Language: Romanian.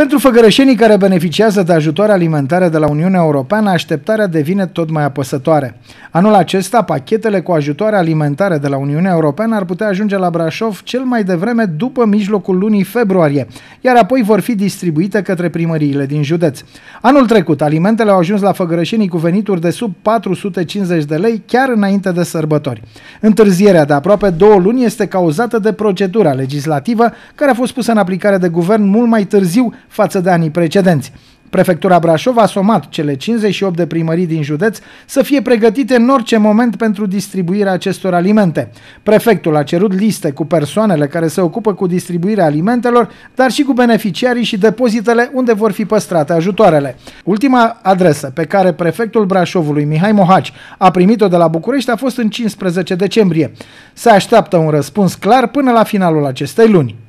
Pentru făgărășenii care beneficiază de ajutoare alimentare de la Uniunea Europeană, așteptarea devine tot mai apăsătoare. Anul acesta, pachetele cu ajutoare alimentare de la Uniunea Europeană ar putea ajunge la Brașov cel mai devreme după mijlocul lunii februarie, iar apoi vor fi distribuite către primăriile din județ. Anul trecut, alimentele au ajuns la făgărășenii cu venituri de sub 450 de lei chiar înainte de sărbători. Întârzierea de aproape două luni este cauzată de procedura legislativă care a fost pusă în aplicare de guvern mult mai târziu față de anii precedenți. Prefectura Brașov a somat cele 58 de primării din județ să fie pregătite în orice moment pentru distribuirea acestor alimente. Prefectul a cerut liste cu persoanele care se ocupă cu distribuirea alimentelor, dar și cu beneficiarii și depozitele unde vor fi păstrate ajutoarele. Ultima adresă pe care prefectul Brașovului Mihai Mohaci a primit-o de la București a fost în 15 decembrie. Se așteaptă un răspuns clar până la finalul acestei luni.